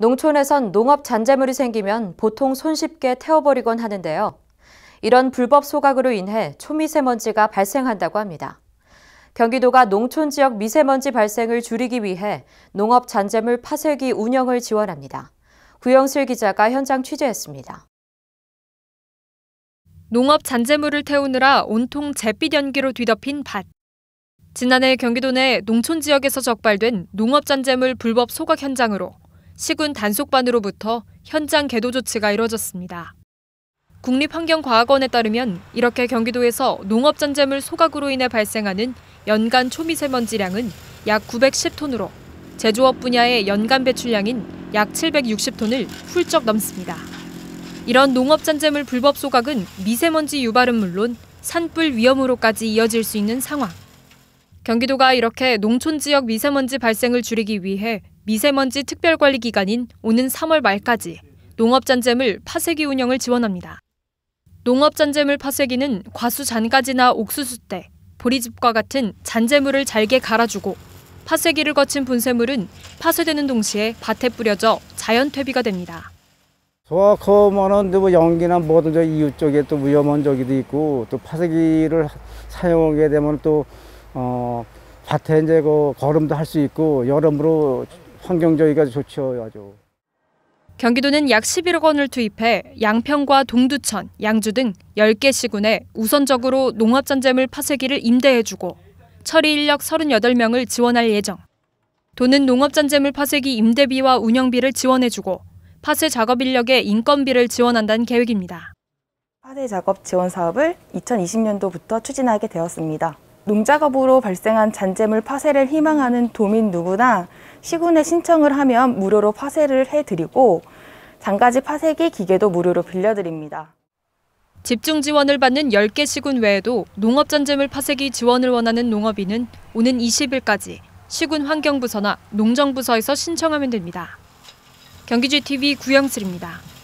농촌에선 농업 잔재물이 생기면 보통 손쉽게 태워버리곤 하는데요. 이런 불법 소각으로 인해 초미세먼지가 발생한다고 합니다. 경기도가 농촌 지역 미세먼지 발생을 줄이기 위해 농업 잔재물 파쇄기 운영을 지원합니다. 구영실 기자가 현장 취재했습니다. 농업 잔재물을 태우느라 온통 잿빛 연기로 뒤덮인 밭. 지난해 경기도 내 농촌 지역에서 적발된 농업 잔재물 불법 소각 현장으로 시군 단속반으로부터 현장 개도 조치가 이뤄졌습니다. 국립환경과학원에 따르면 이렇게 경기도에서 농업전재물 소각으로 인해 발생하는 연간 초미세먼지량은 약 910톤으로 제조업 분야의 연간 배출량인 약 760톤을 훌쩍 넘습니다. 이런 농업잔재물 불법 소각은 미세먼지 유발은 물론 산불 위험으로까지 이어질 수 있는 상황. 경기도가 이렇게 농촌 지역 미세먼지 발생을 줄이기 위해 미세먼지 특별관리 기간인 오는 3월 말까지 농업잔재물 파쇄기 운영을 지원합니다. 농업잔재물 파쇄기는 과수 잔가지나 옥수수대, 보리즙과 같은 잔재물을 잘게 갈아주고 파쇄기를 거친 분쇄물은 파쇄되는 동시에 밭에 뿌려져 자연 퇴비가 됩니다. 소아코면은 뭐 연기나 뭐든 저 이웃 쪽에 또 위험한 저기도 있고 또 파쇄기를 사용하게 되면 또 어, 밭에 이제 그 걸음도 할 수 있고 여러모로 환경적이가 좋죠 아주. 경기도는 약 11억 원을 투입해 양평과 동두천, 양주 등 10개 시군에 우선적으로 농업잔재물 파쇄기를 임대해주고 처리 인력 38명을 지원할 예정. 도는 농업전재물 파쇄기 임대비와 운영비를 지원해주고 파쇄 작업 인력의 인건비를 지원한다는 계획입니다. 파쇄 작업 지원 사업을 2020년도부터 추진하게 되었습니다. 농작업으로 발생한 잔재물 파쇄를 희망하는 도민 누구나 시군에 신청을 하면 무료로 파쇄를 해드리고 장가지 파쇄기 기계도 무료로 빌려드립니다. 집중 지원을 받는 10개 시군 외에도 농업잔재물 파쇄기 지원을 원하는 농업인은 오는 20일까지 시군 환경부서나 농정부서에서 신청하면 됩니다. 경기지 TV 구영슬입니다.